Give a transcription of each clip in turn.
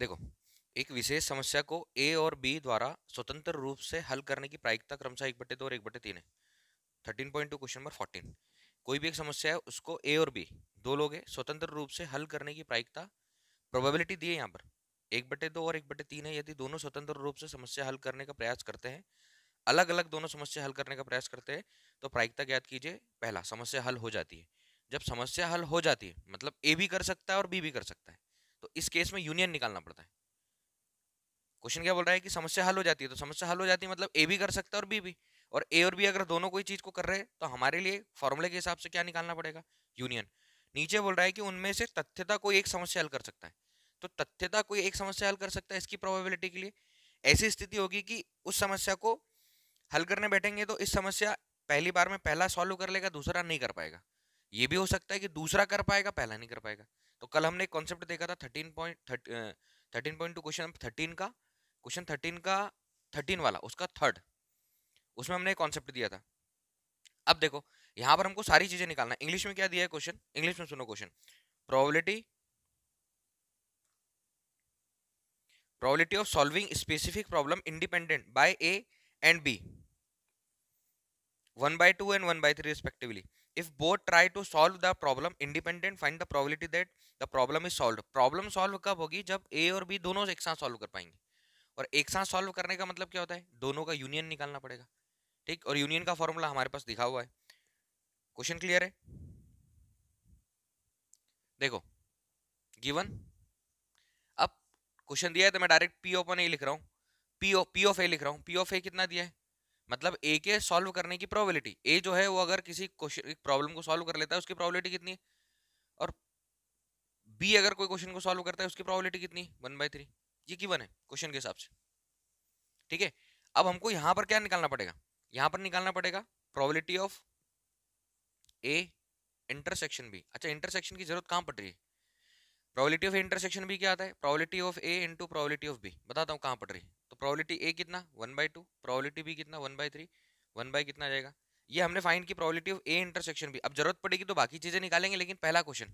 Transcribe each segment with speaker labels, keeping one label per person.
Speaker 1: देखो एक विशेष समस्या को ए और बी द्वारा स्वतंत्र रूप से हल करने की प्रायिकता क्रमशः एक बटे दो और एक बटे तीन है thirteen point two question number fourteen कोई भी एक समस्या है उसको ए और बी दो लोग स्वतंत्र रूप से हल करने की प्रायिकता प्रोबेबिलिटी दी है यहाँ पर एक बटे दो और एक बटे तीन है यदि दोनों स्वतंत्र रूप से समस्या हल करने का प्रयास करते हैं अलग अलग दोनों समस्या हल करने का प्रयास करते हैं तो प्रायिकता ज्ञात कीजिए पहला समस्या हल हो जाती है जब समस्या हल हो जाती है मतलब ए भी कर सकता है और बी भी कर सकता है इस केस में यूनियन निकालना पड़ता है क्वेश्चन क्या बोल रहा है कि समस्या हल हो जाती है तो समस्या हल हो जाती है मतलब ए भी कर सकता है और बी भी और ए और बी अगर दोनों कोई चीज को कर रहे हैं तो हमारे लिए फॉर्मूले के हिसाब से क्या निकालना पड़ेगा यूनियन नीचे बोल रहा है कि उनमें से तथ्यता कोई एक समस्या हल कर सकता है तो तथ्यता कोई एक समस्या हल कर सकता है इसकी प्रोबेबिलिटी के लिए ऐसी स्थिति होगी कि उस समस्या को हल करने बैठेंगे तो इस समस्या पहली बार में पहला सॉल्व कर लेगा दूसरा नहीं कर पाएगा ये भी हो सकता है कि दूसरा कर पाएगा पहला नहीं कर पाएगा तो कल हमने कॉन्सेप्ट देखा था thirteen point thirteen point two question thirteen का क्वेश्चन थर्टीन का थर्टीन वाला उसका थर्ड उसमें हमने कॉन्सेप्ट दिया था अब देखो यहाँ पर हमको सारी चीज़ें निकालना है इंग्लिश में क्या दिया है क्वेश्चन इंग्लिश में सुनो question probability probability of solving specific problem independent by a and b 1 by 2 and 1 by 3 respectively if both try to solve the problem independent find the probability that the problem is solved problem solve कब होगी जब a और b दोनों एक साथ solve कर पाएंगे और एक साथ सॉल्व करने का मतलब क्या होता है दोनों का यूनियन निकालना पड़ेगा ठीक और यूनियन का फॉर्मूला हमारे पास दिखा हुआ है क्वेश्चन क्लियर है देखो गिवन अब क्वेश्चन दिया है तो मैं डायरेक्ट पी ओपन ए लिख रहा हूँ P O P of A लिख रहा हूँ पी ऑफ ए कितना दिया है मतलब ए के सॉल्व करने की प्रोबेबिलिटी ए जो है वो अगर किसी क्वेश्चन प्रॉब्लम को सॉल्व कर लेता है उसकी प्रोबेबिलिटी कितनी है और बी अगर कोई क्वेश्चन को सॉल्व करता है उसकी प्रोबेबिलिटी कितनी वन बाई थ्री ये वन है क्वेश्चन के हिसाब से ठीक है अब हमको यहाँ पर क्या निकालना पड़ेगा यहाँ पर निकालना पड़ेगा probability of A intersection B अच्छा इंटरसेक्शन की जरूरत कहाँ पड़ रही है प्रोबेबिलिटी ऑफ इंटरसेक्शन बी क्या आता है probability of A into probability of B बताता हूँ कहाँ पड़ रही है प्रोबेबिलिटी ए कितना one by two probability B कितना one by three one by कितना आ जाएगा ये हमने फाइंड की प्रोबेबिलिटी ऑफ ए इंटरसेक्शन भी अब जरूरत पड़ेगी तो बाकी चीजें निकालेंगे लेकिन पहला क्वेश्चन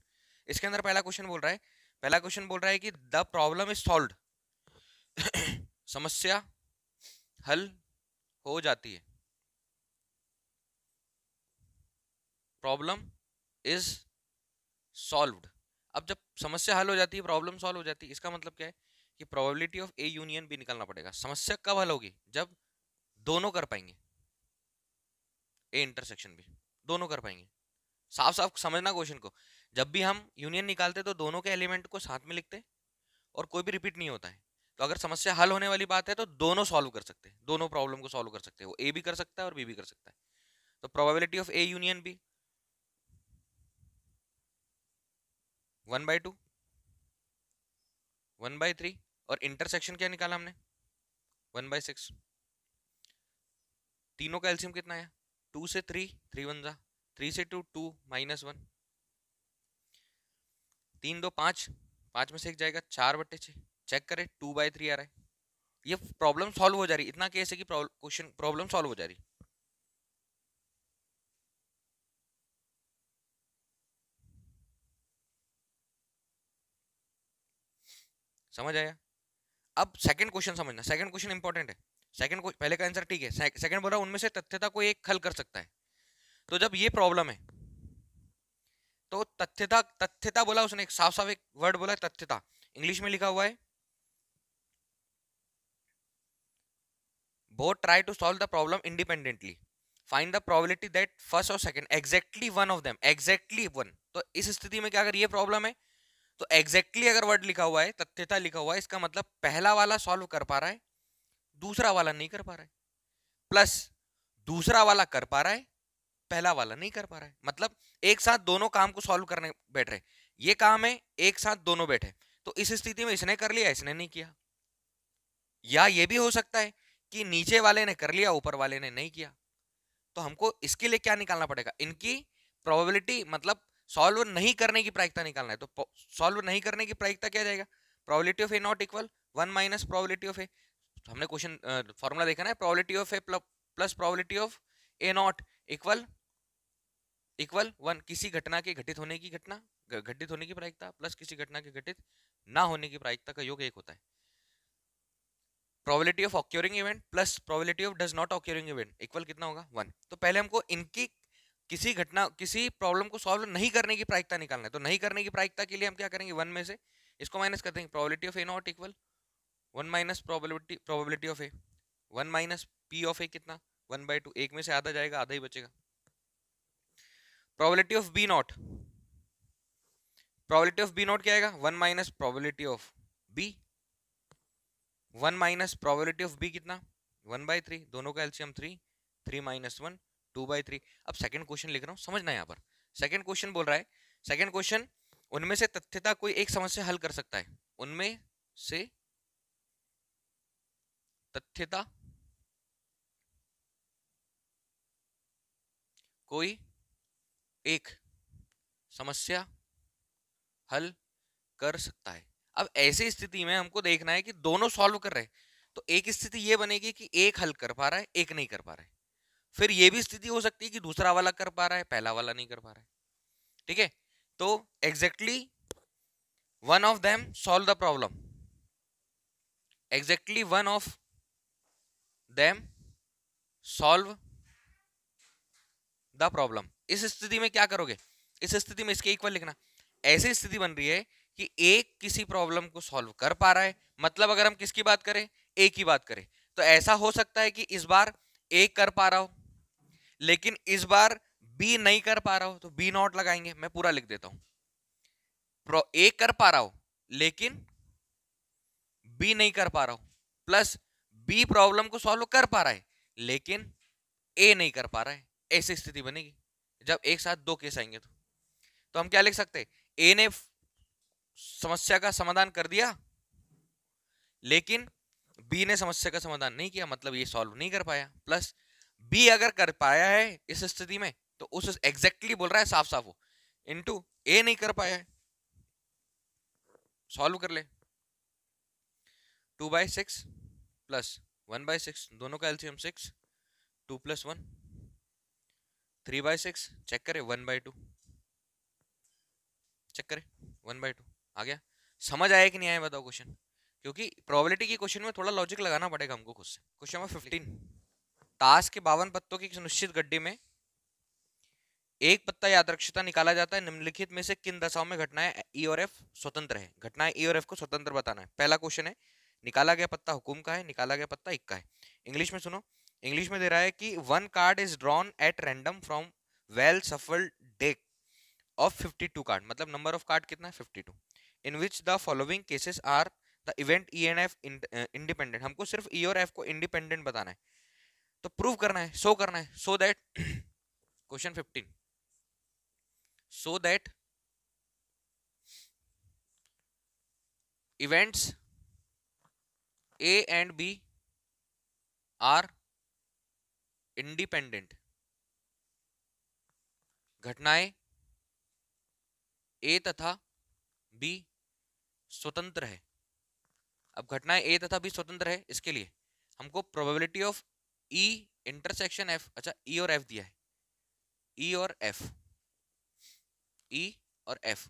Speaker 1: इसके अंदर पहला क्वेश्चन बोल रहा है पहला क्वेश्चन बोल रहा है कि द प्रॉब्लम इज सॉल्व समस्या हल हो जाती है प्रॉब्लम इज सॉल्व अब जब समस्या हल हो जाती है प्रॉब्लम सॉल्व हो जाती है इसका मतलब क्या है कि प्रोबेबिलिटी ऑफ ए यूनियन भी निकालना पड़ेगा समस्या कब हल होगी जब दोनों कर पाएंगे ए इंटरसेक्शन भी दोनों कर पाएंगे साफ साफ समझना क्वेश्चन को जब भी हम यूनियन निकालते तो दोनों के एलिमेंट को साथ में लिखते और कोई भी रिपीट नहीं होता है तो अगर समस्या हल होने वाली बात है तो दोनों सॉल्व कर सकते हैं दोनों प्रॉब्लम को सॉल्व कर सकते हैं वो ए भी कर सकता है और बी भी कर सकता है तो probability of A union B one by two one by three और इंटरसेक्शन क्या निकाला हमने वन बाई सिक्स तीनों का एल्सियम कितना है टू से थ्री थ्री वन जा थ्री से टू टू माइनस वन तीन दो पांच पांच में से एक जाएगा चार बटे छे चेक करे टू बाई थ्री आ रहा है ये प्रॉब्लम सॉल्व हो जा रही इतना केस है कि क्वेश्चन प्रॉब्लम सॉल्व हो जा रही समझ आया अब सेकंड क्वेश्चन समझना सेकंड क्वेश्चन इंपॉर्टेंट है सेकंड पहले का आंसर ठीक है सेकंड बोला उनमें से तथ्यता कोई एक हल कर सकता है तो जब ये प्रॉब्लम है तो तथ्यता तथ्यता बोला उसने साफ साफ एक वर्ड बोला तथ्यता इंग्लिश में लिखा हुआ है both try to solve the problem independently find the probability that first और second exactly one of them exactly one तो इस स्थिति में क्या अगर ये प्रॉब्लम है तो एग्जैक्टली अगर वर्ड लिखा हुआ है तथ्यता लिखा हुआ है इसका मतलब पहला वाला सॉल्व कर पा रहा है दूसरा वाला नहीं कर पा रहा है प्लस दूसरा वाला कर पा रहा है पहला वाला नहीं कर पा रहा है मतलब एक साथ दोनों काम को सॉल्व करने बैठ रहे ये काम है एक साथ दोनों बैठे तो इस स्थिति में इसने कर लिया इसने नहीं किया या ये भी हो सकता है कि नीचे वाले ने कर लिया ऊपर वाले ने नहीं किया तो हमको इसके लिए क्या निकालना पड़ेगा इनकी प्रोबेबिलिटी मतलब सॉल्व नहीं करने की प्रायिकता निकालना है तो सॉल्व नहीं करने की प्रायिकता क्या जाएगा probability of A not equal one minus probability of A हमने क्वेश्चन फॉर्मूला देखा ना probability of A plus probability of A not equal equal one किसी घटना के घटित होने की घटना घटित होने की प्रायिकता प्लस किसी घटना के घटित ना होने की प्रायिकता का योग एक होता है probability of occurring event plus probability of does not occurring event equal कितना होगा वन तो पहले हमको इनकी किसी घटना किसी प्रॉब्लम को सॉल्व नहीं करने की प्रायिकता निकालना है तो नहीं करने की प्रायिकता के लिए हम क्या करेंगे वन में से इसको माइनस कर देंगे probability of A not equal one minus probability probability of A one minus P of A कितना वन बाई टू एक में से आधा जाएगा आधा ही बचेगा probability of B not probability of B not क्या आएगा one minus probability of B one minus probability of B कितना वन बाई थ्री दोनों का LCM three three minus one two by three अब सेकेंड क्वेश्चन लिख रहा हूँ समझना यहाँ पर सेकेंड क्वेश्चन बोल रहा है सेकंड क्वेश्चन उनमें से तथ्यता कोई एक समस्या हल कर सकता है उनमें से तथ्यता कोई एक समस्या हल कर सकता है अब ऐसी स्थिति में हमको देखना है कि दोनों सॉल्व कर रहे हैं तो एक स्थिति यह बनेगी कि एक हल कर पा रहा है एक नहीं कर पा रहा है फिर ये भी स्थिति हो सकती है कि दूसरा वाला कर पा रहा है पहला वाला नहीं कर पा रहा है ठीक है तो exactly one of them solve the problem exactly one of them solve the problem इस स्थिति में क्या करोगे इस स्थिति में इसके इक्वल लिखना ऐसी स्थिति बन रही है कि एक किसी प्रॉब्लम को सॉल्व कर पा रहा है मतलब अगर हम किसकी बात करें एक की बात करें तो ऐसा हो सकता है कि इस बार एक कर पा रहा हो लेकिन इस बार बी नहीं कर पा रहा हो तो बी नॉट लगाएंगे मैं पूरा लिख देता हूं ए कर पा रहा हो लेकिन बी नहीं कर पा रहा हो प्लस बी प्रॉब्लम को सॉल्व कर पा रहा है लेकिन ए नहीं कर पा रहा है ऐसी स्थिति बनेगी जब एक साथ दो केस आएंगे तो तो हम क्या लिख सकते ए ने समस्या का समाधान कर दिया लेकिन बी ने समस्या का समाधान नहीं किया मतलब ये सॉल्व नहीं कर पाया प्लस बी अगर कर पाया है इस स्थिति में तो उस एग्जैक्टली exactly बोल रहा है साफ साफ वो इंटू ए नहीं कर पाया है सॉल्व कर ले two by six plus one by six दोनों का LCM six two plus one three by six check करे वन बाई टू चेक करे वन बाई टू आ गया समझ आया कि नहीं आया बताओ क्वेश्चन क्योंकि प्रोबेबिलिटी के क्वेश्चन में थोड़ा लॉजिक लगाना पड़ेगा हमको खुद से क्वेश्चन नंबर फिफ्टीन ताश के बावन पत्तों की सुनिश्चित गड्ढी में एक पत्ता यादृक्षता निकाला जाता है निम्नलिखित में से किन दशाओं में घटनाएं ई e और एफ स्वतंत्र है घटनाएं ई e और एफ को स्वतंत्र बताना है पहला क्वेश्चन है निकाला गया पत्ता हुकुम का है निकाला गया पत्ता इक्का है इंग्लिश में सुनो इंग्लिश में दे रहा है कि one card is drawn at random from well shuffled deck of 52 card मतलब नंबर ऑफ कार्ड कितना है 52 in which the following cases are the event E and F independent हमको सिर्फ ई e और एफ को इंडिपेंडेंट बताना है तो प्रूव करना है शो करना है so that question fifteen so that events A and B are independent घटनाएं ए तथा बी स्वतंत्र है अब घटनाएं ए तथा बी स्वतंत्र है इसके लिए हमको probability of E intersection F अच्छा ई e और एफ दिया है ई e और एफ ई e और एफ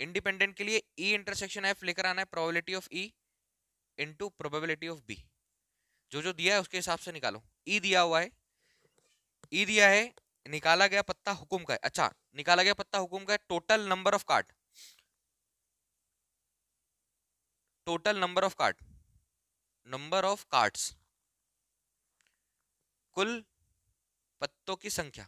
Speaker 1: इंडिपेंडेंट के लिए ई इंटरसेक्शन एफ लेकर आना है probability of E into probability of B जो जो दिया है उसके हिसाब से निकालो ई e दिया हुआ है ई e दिया है निकाला गया पत्ता हुकुम का है अच्छा निकाला गया पत्ता हुकुम का है total number of card total number of card number of cards कुल पत्तों की संख्या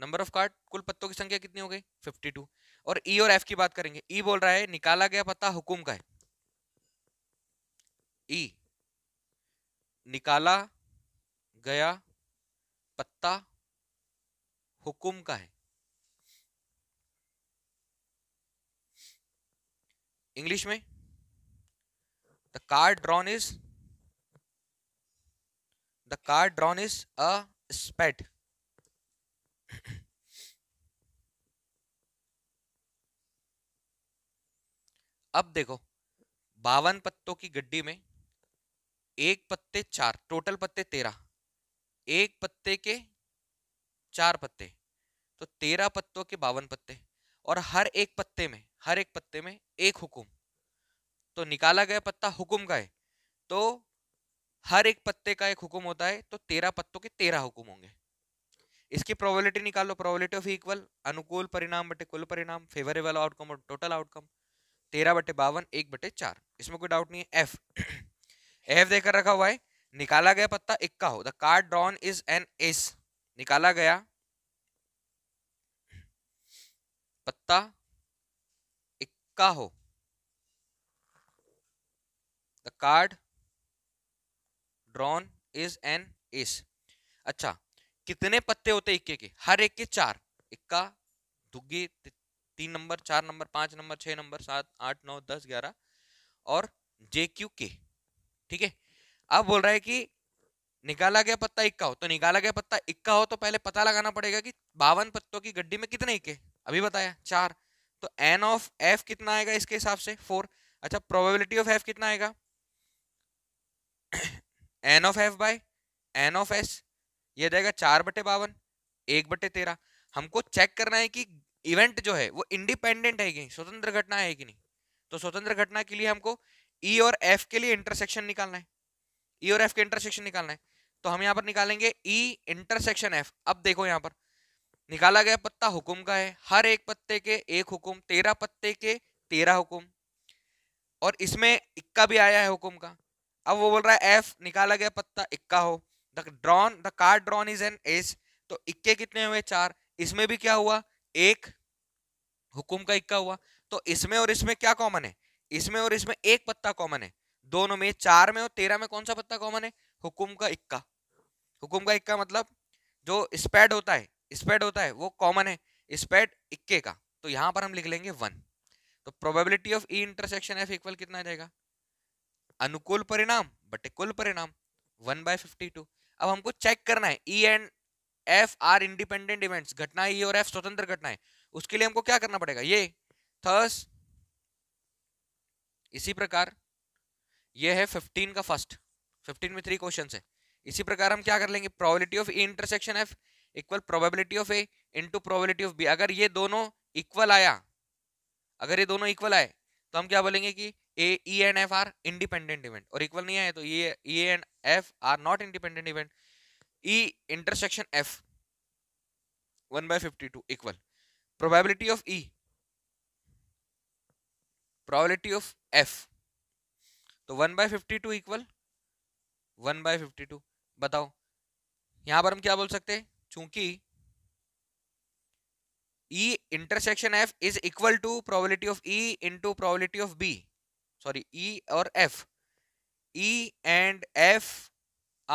Speaker 1: नंबर ऑफ कार्ड कुल पत्तों की संख्या कितनी हो गई 52 और ई e और एफ की बात करेंगे ई e बोल रहा है निकाला गया पत्ता हुकुम का है ई e, निकाला गया पत्ता हुकुम का है इंग्लिश में the card drawn is the card drawn is a spade अब देखो बावन पत्तों की गड्डी में एक पत्ते चार टोटल पत्ते तेरह एक पत्ते के चार पत्ते तो तेरह पत्तों के बावन पत्ते और हर एक पत्ते में हर एक पत्ते में एक हुकुम तो निकाला गया पत्ता हुकुम का है तो हर एक पत्ते का एक हुक्म होता है तो तेरह पत्तों के तेरह हुक्म होंगे इसकी प्रोबेबिलिटी निकालो प्रोबेबिलिटी ऑफ इक्वल अनुकूल परिणाम बटे कुल परिणाम फेवरेबल आउटकम और टोटल आउटकम तेरह बटे बावन एक बटे चार इसमें कोई डाउट नहीं है एफ एफ देकर रखा हुआ है निकाला गया पत्ता इक्का हो the card drawn is an ace निकाला गया पत्ता इक्का हो the card drawn is an is अच्छा कितने पत्ते होते इक्के के हर एक के चार इक्का दुग्गी तीन नंबर चार नंबर पांच नंबर छह नंबर सात आठ नौ दस ग्यारह और जे क्यू के ठीक है अब बोल रहा है कि निकाला गया पत्ता इक्का हो तो निकाला गया पत्ता इक्का हो तो पहले पता लगाना पड़ेगा कि बावन पत्तों की गड्डी में कितने इक्के अभी बताया चार तो एन ऑफ एफ कितना आएगा इसके हिसाब से फोर अच्छा प्रोबेबिलिटी ऑफ एफ कितना आएगा N of F by N of S ये जाएगा चार बटे बावन एक बटे तेरह हमको चेक करना है कि इवेंट जो है वो इंडिपेंडेंट है कि नहीं स्वतंत्र घटना है कि नहीं तो स्वतंत्र घटना के लिए हमको ई e और एफ के लिए इंटरसेक्शन निकालना है ई e और एफ के इंटरसेक्शन निकालना है तो हम यहाँ पर निकालेंगे ई इंटरसेक्शन एफ अब देखो यहाँ पर निकाला गया पत्ता हुकुम का है हर एक पत्ते के एक हुकुम तेरह पत्ते के तेरह हुकुम और इसमें इक्का भी आया है हुकुम का अब वो बोल रहा है एफ निकाला गया पत्ता इक्का हो the drawn the card drawn is an ace तो इक्के कितने हुए चार इसमें भी क्या हुआ एक हुकुम का इक्का हुआ तो इसमें और इसमें क्या कॉमन है इसमें और इसमें एक पत्ता कॉमन है दोनों में चार में और तेरह में कौन सा पत्ता कॉमन है हुकुम का इक्का हुकुम का इक्का मतलब जो स्पैड होता है स्पैड होता है वो कॉमन है स्पैड इक्के का तो यहां पर हम लिख लेंगे वन तो probability of E intersection F equal कितना जाएगा अनुकूल परिणाम बटे कुल परिणाम वन बाय फिफ्टी टू अब हमको चेक करना है E and F are independent events घटना ई e और एफ स्वतंत्र घटना है उसके लिए हमको क्या करना पड़ेगा ये थर्स इसी प्रकार ये है फिफ्टीन का फर्स्ट फिफ्टीन में थ्री क्वेश्चन है इसी प्रकार हम क्या कर लेंगे probability of E intersection F equal probability of A into probability of B अगर ये दोनों इक्वल आया अगर ये दोनों इक्वल आए तो हम क्या बोलेंगे कि A E and F are independent event और इक्वल नहीं आए तो E and F are not independent event E intersection F one by fifty two equal probability of E probability of F तो one by fifty two equal one by fifty two बताओ यहां पर हम क्या बोल सकते हैं चूंकि E intersection F is equal to probability of E into probability of B sorry ई और F E and F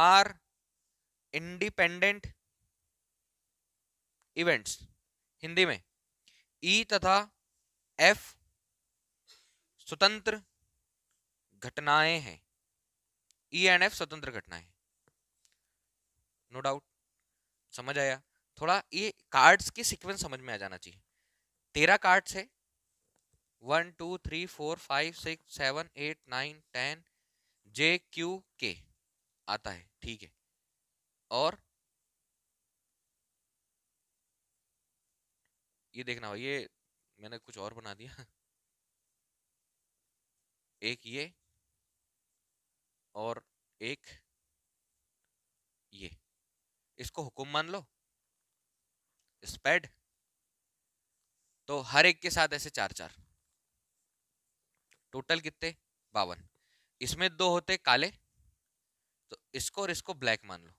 Speaker 1: are independent events Hindi में ई e तथा एफ स्वतंत्र घटनाएं हैं ई एंड एफ स्वतंत्र घटनाएं नो डाउट समझ आया थोड़ा ये कार्ड्स की सीक्वेंस समझ में आ जाना चाहिए तेरह कार्ड्स है one two three four five six seven eight nine ten J Q K आता है ठीक है और ये देखना हो ये मैंने कुछ और बना दिया एक ये और एक ये इसको हुक्म मान लो स्पेड तो हर एक के साथ ऐसे चार चार टोटल कितने बावन इसमें दो होते काले तो इसको और इसको ब्लैक मान लो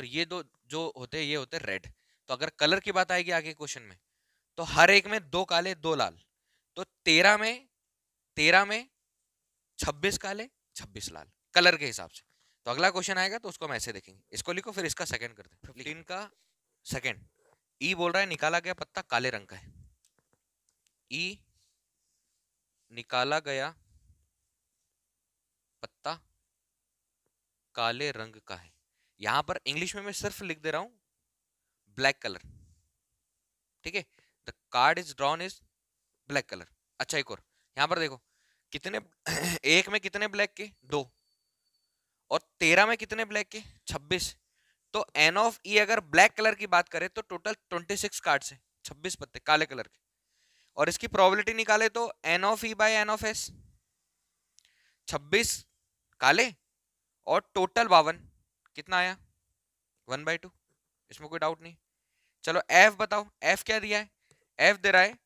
Speaker 1: और ये दो जो होते ये होते रेड तो अगर कलर की बात आएगी आगे क्वेश्चन में तो हर एक में दो काले दो लाल तो तेरह में तेरह में छब्बीस काले छब्बीस लाल कलर के हिसाब से तो अगला क्वेश्चन आएगा तो उसको हम ऐसे देखेंगे इसको लिखो फिर इसका सेकंड करते हैं का सेकंड ई बोल रहा है निकाला गया पत्ता काले रंग का है ई निकाला गया पत्ता काले रंग का है यहां पर इंग्लिश में मैं सिर्फ लिख दे रहा हूं ब्लैक कलर ठीक है the card is drawn is black colour अच्छा एक और यहां पर देखो कितने एक में कितने ब्लैक के दो और तेरह में कितने ब्लैक के छब्बीस तो एन ऑफ ई अगर ब्लैक कलर की बात करें तो टोटल ट्वेंटी सिक्स कार्ड्स है छब्बीस पत्ते काले कलर के और इसकी प्रोबेबिलिटी निकाले तो N of E by N of S छब्बीस काले और टोटल बावन कितना आया वन बाई टू इसमें कोई डाउट नहीं चलो एफ बताओ एफ क्या दिया है एफ दे रहा है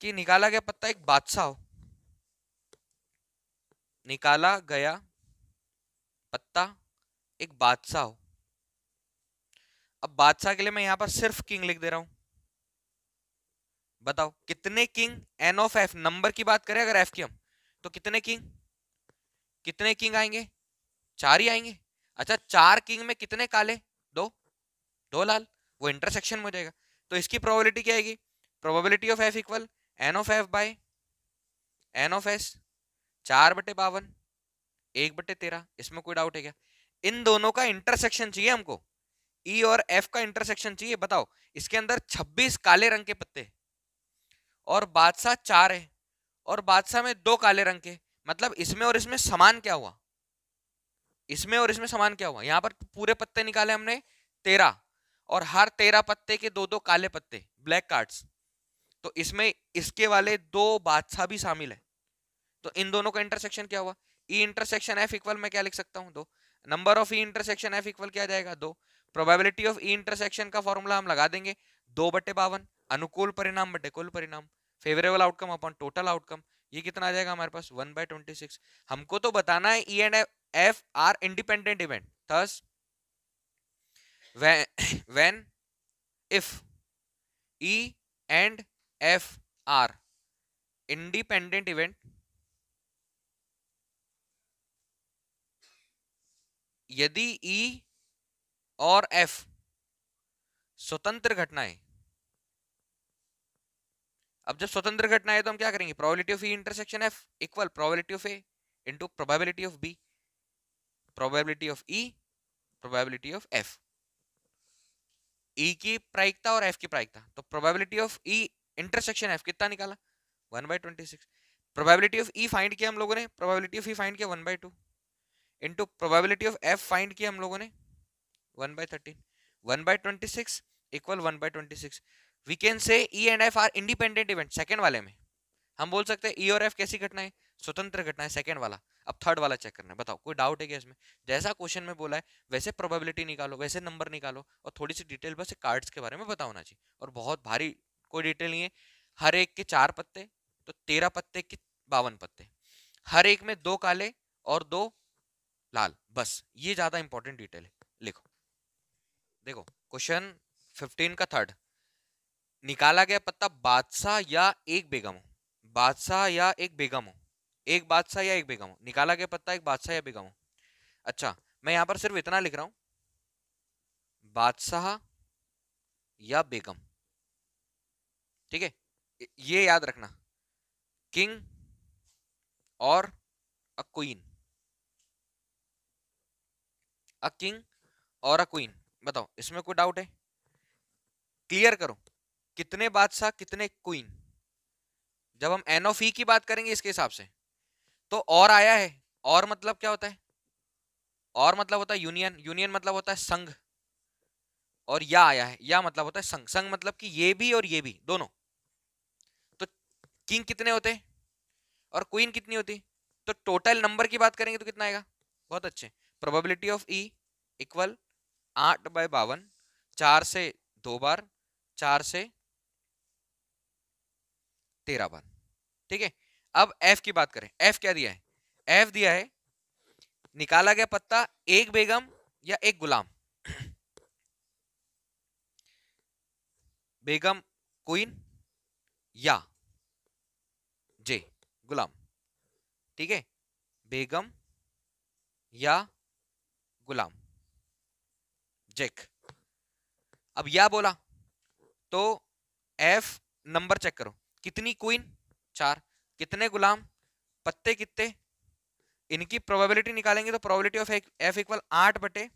Speaker 1: कि निकाला गया पत्ता एक बादशाह हो निकाला गया पत्ता एक बादशाह हो अब बादशाह के लिए मैं यहां पर सिर्फ किंग लिख दे रहा हूं बताओ कितने king N of F number की बात करें अगर एफ की हम तो कितने किंग कितने किंग आएंगे चार ही आएंगे अच्छा चार किंग में कितने काले दो दो लाल वो इंटरसेक्शन में हो जाएगा तो इसकी प्रोबेबिलिटी क्या आएगी probability of F equal N of F by N of S चार बटे बावन एक बटे तेरह इसमें कोई डाउट है क्या इन दोनों का इंटरसेक्शन चाहिए हमको ई e और एफ का इंटरसेक्शन चाहिए बताओ इसके अंदर छब्बीस काले रंग के पत्ते और बादशाह चार है और बादशाह में दो काले रंग के मतलब इसमें और इसमें समान क्या हुआ इसमें और इसमें समान क्या हुआ यहाँ पर पूरे पत्ते निकाले हमने तेरह और हर तेरह पत्ते के दो दो काले पत्ते ब्लैक कार्ड्स तो इसमें इसके वाले दो बादशाह भी शामिल है तो इन दोनों का इंटरसेक्शन क्या हुआ ई इंटरसेक्शन एफ इक्वल मैं क्या लिख सकता हूँ दो number of E intersection F equal क्या जाएगा दो प्रोबेबिलिटी ऑफ ई इंटरसेक्शन का फॉर्मूला हम लगा देंगे दो बटे बावन अनुकूल परिणाम बटे कुल परिणाम favourable outcome upon total outcome ये कितना आ जाएगा हमारे पास वन बाय ट्वेंटी सिक्स हमको तो बताना है E and F are independent event thus when if E and F are independent event यदि e और एफ स्वतंत्र घटनाएं अब जब स्वतंत्र घटना है तो हम क्या करेंगे probability of E intersection F equal probability of A into probability of B probability of E probability of F E की प्रायिकता और एफ की प्रायिकता तो probability of E intersection F कितना निकाला 1 by twenty six probability of E find किया हम लोगों ने प्रोबेबिलिटी ऑफ ई फाइंड किया 1 by two into probability of F find किया हम लोगों ने 1 by thirteen one by twenty six equal one by twenty six we can say E and F are independent event second वाले में हम बोल सकते हैं ई e और एफ कैसी घटना है स्वतंत्र घटना है सेकेंड वाला अब थर्ड वाला चेक करना है बताओ कोई डाउट है क्या इसमें जैसा क्वेश्चन में बोला है वैसे प्रोबेबिलिटी निकालो वैसे नंबर निकालो और थोड़ी सी डिटेल बस कार्ड्स के बारे में बताओ ना जी और बहुत भारी कोई डिटेल नहीं है हर एक के चार पत्ते तो तेरह पत्ते के बावन पत्ते हर एक में दो काले और दो लाल बस ये ज्यादा इंपॉर्टेंट डिटेल है लिखो देखो क्वेश्चन फिफ्टीन का थर्ड निकाला गया पत्ता बादशाह या एक बेगम हो बादशाह या एक बेगम हो एक बादशाह या एक बेगम हो निकाला गया पत्ता एक बादशाह या बेगम हो अच्छा मैं यहां पर सिर्फ इतना लिख रहा हूं बादशाह या बेगम ठीक है ये याद रखना किंग और अ क्वीन अ किंग और अ क्वीन बताओ इसमें कोई डाउट है क्लियर करो कितने बादशाह कितने क्वीन जब हम एन ऑफ ई की बात करेंगे इसके हिसाब से तो और आया है और मतलब क्या होता है और मतलब होता है यूनियन यूनियन मतलब होता है संघ और या आया है या मतलब होता है संघ संघ मतलब कि ये भी और ये भी दोनों तो किंग कितने होते और क्वीन कितनी होती तो टोटल नंबर की बात करेंगे तो कितना आएगा बहुत अच्छे प्रोबेबिलिटी ऑफ ई इक्वल आठ बाय बावन चार से दो बार चार से तेरह बार ठीक है अब एफ की बात करें एफ क्या दिया है एफ दिया है निकाला गया पत्ता एक बेगम या एक गुलाम बेगम क्वीन या जे गुलाम ठीक है बेगम या गुलाम जेक अब या बोला तो एफ नंबर चेक करो कितनी क्वीन चार कितने गुलाम पत्ते कितने इनकी प्रोबेबिलिटी निकालेंगे तो प्रोबेबिलिटी ऑफ एफ इक्वल आठ बटे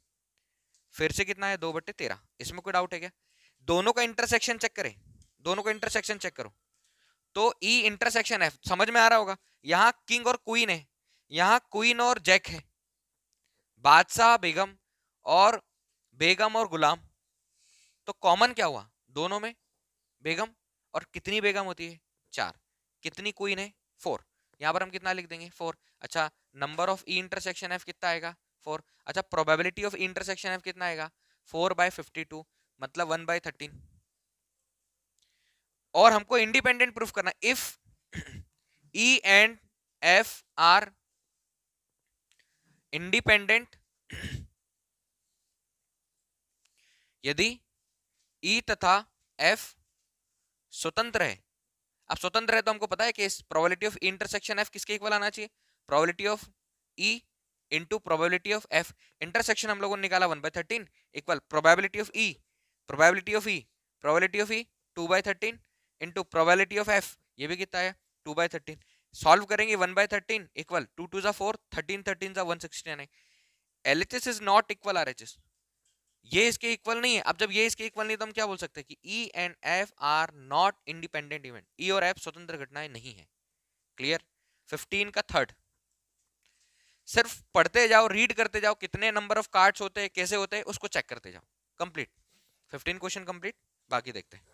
Speaker 1: फिर से कितना है दो बटे तेरह इसमें कोई डाउट है क्या दोनों का इंटरसेक्शन चेक करें दोनों का इंटरसेक्शन चेक करो तो ई इंटरसेक्शन एफ समझ में आ रहा होगा यहाँ किंग और क्वीन है यहाँ क्वीन और जैक है बादशाह बेगम और बेगम और गुलाम तो कॉमन क्या हुआ दोनों में बेगम और कितनी बेगम होती है चार कितनी क्वीन है फोर यहाँ पर हम कितना लिख देंगे फोर अच्छा number of E intersection F कितना आएगा फोर अच्छा प्रोबेबिलिटी ऑफ इंटरसेक्शन एफ कितना आएगा फोर बाय फिफ्टी टू मतलब वन बाय थर्टीन और हमको इंडिपेंडेंट प्रूफ करना if E and F are independent यदि ई e तथा एफ स्वतंत्र है अब स्वतंत्र है तो हमको पता है कि इस प्रोबेबिलिटी ऑफ इंटरसेक्शन एफ किसके इक्वल आना चाहिए probability of E into probability of F intersection हम लोगों ने निकाला one by thirteen equal probability of E probability of E probability of E two by thirteen into probability of F ये भी कितना है टू बाई थर्टीन सॉल्व करेंगे one by thirteen equal two two जा फोर थर्टीन थर्टीन जा one sixty nine L H S is not equal R H S ये इसके equal नहीं है अब जब ये इसके इक्वल नहीं तो हम क्या बोल सकते हैं कि E and F are not independent event E और एफ स्वतंत्र घटनाएं नहीं है क्लियर फिफ्टीन का थर्ड सिर्फ पढ़ते जाओ रीड करते जाओ कितने नंबर ऑफ कार्ड्स होते हैं कैसे होते हैं उसको चेक करते जाओ कंप्लीट फिफ्टीन क्वेश्चन कंप्लीट बाकी देखते हैं